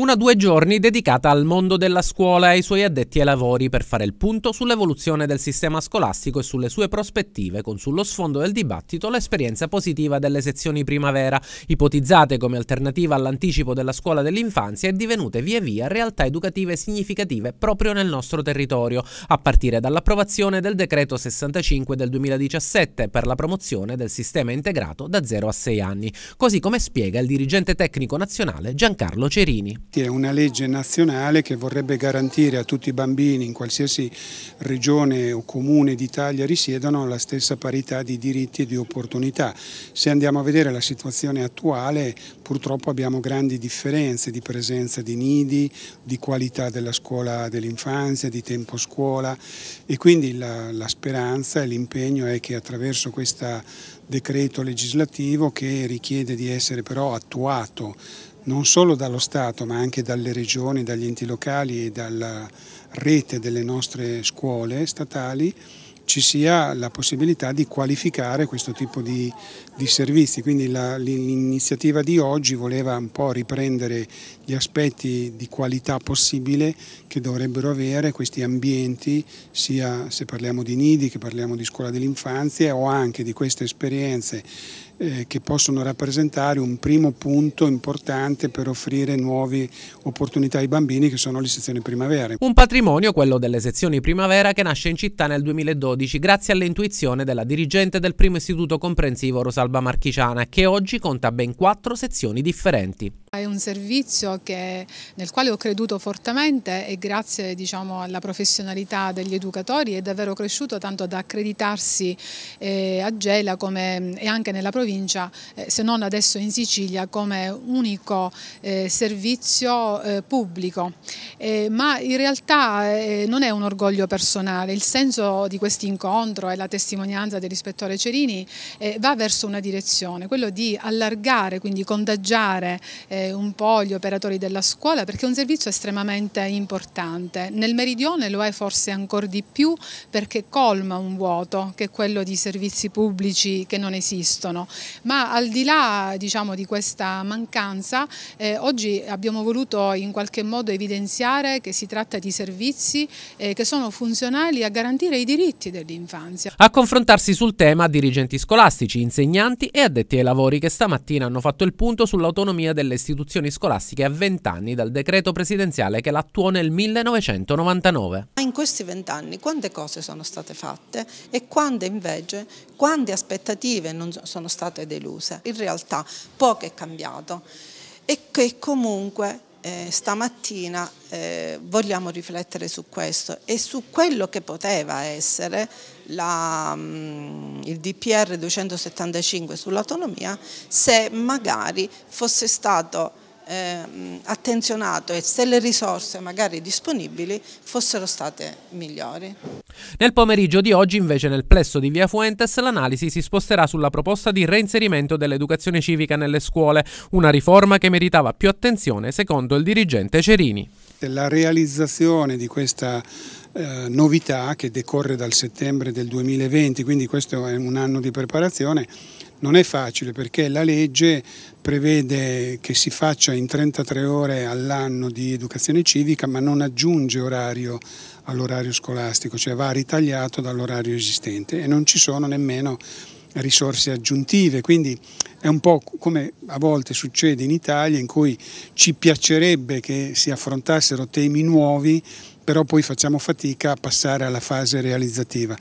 Una due giorni dedicata al mondo della scuola e ai suoi addetti ai lavori per fare il punto sull'evoluzione del sistema scolastico e sulle sue prospettive, con sullo sfondo del dibattito l'esperienza positiva delle sezioni primavera, ipotizzate come alternativa all'anticipo della scuola dell'infanzia e divenute via via realtà educative significative proprio nel nostro territorio, a partire dall'approvazione del decreto 65 del 2017 per la promozione del sistema integrato da 0 a 6 anni, così come spiega il dirigente tecnico nazionale Giancarlo Cerini. È una legge nazionale che vorrebbe garantire a tutti i bambini in qualsiasi regione o comune d'Italia risiedano la stessa parità di diritti e di opportunità. Se andiamo a vedere la situazione attuale purtroppo abbiamo grandi differenze di presenza di nidi, di qualità della scuola dell'infanzia, di tempo scuola e quindi la, la speranza e l'impegno è che attraverso questo decreto legislativo che richiede di essere però attuato non solo dallo Stato ma anche dalle regioni, dagli enti locali e dalla rete delle nostre scuole statali ci sia la possibilità di qualificare questo tipo di, di servizi. Quindi l'iniziativa di oggi voleva un po' riprendere gli aspetti di qualità possibile che dovrebbero avere questi ambienti, sia se parliamo di nidi, che parliamo di scuola dell'infanzia o anche di queste esperienze eh, che possono rappresentare un primo punto importante per offrire nuove opportunità ai bambini che sono le sezioni primavera. Un patrimonio, quello delle sezioni primavera, che nasce in città nel 2012 grazie all'intuizione della dirigente del primo istituto comprensivo Rosalba Marchiciana, che oggi conta ben quattro sezioni differenti. È un servizio che, nel quale ho creduto fortemente e grazie diciamo, alla professionalità degli educatori è davvero cresciuto tanto da accreditarsi eh, a Gela come, e anche nella provincia, eh, se non adesso in Sicilia, come unico eh, servizio eh, pubblico. Eh, ma in realtà eh, non è un orgoglio personale, il senso di questo incontro e la testimonianza dell'ispettore Cerini va verso una direzione, quello di allargare, quindi contagiare eh, eh, un po' gli operatori della scuola perché è un servizio estremamente importante. Nel meridione lo è forse ancora di più perché colma un vuoto che è quello di servizi pubblici che non esistono. Ma al di là diciamo, di questa mancanza, eh, oggi abbiamo voluto in qualche modo evidenziare che si tratta di servizi eh, che sono funzionali a garantire i diritti dell'infanzia. A confrontarsi sul tema dirigenti scolastici, insegnanti e addetti ai lavori che stamattina hanno fatto il punto sull'autonomia delle istituzioni istituzioni scolastiche a 20 anni dal decreto presidenziale che l'attuò nel 1999. In questi 20 anni quante cose sono state fatte e quante invece, quante aspettative non sono state deluse? In realtà poco è cambiato e che comunque eh, stamattina eh, vogliamo riflettere su questo e su quello che poteva essere la, mm, il DPR 275 sull'autonomia se magari fosse stato eh, attenzionato e se le risorse magari disponibili fossero state migliori. Nel pomeriggio di oggi invece nel plesso di Via Fuentes l'analisi si sposterà sulla proposta di reinserimento dell'educazione civica nelle scuole, una riforma che meritava più attenzione secondo il dirigente Cerini. La realizzazione di questa eh, novità che decorre dal settembre del 2020, quindi questo è un anno di preparazione, non è facile perché la legge prevede che si faccia in 33 ore all'anno di educazione civica ma non aggiunge orario all'orario scolastico, cioè va ritagliato dall'orario esistente e non ci sono nemmeno risorse aggiuntive, quindi è un po' come a volte succede in Italia in cui ci piacerebbe che si affrontassero temi nuovi, però poi facciamo fatica a passare alla fase realizzativa.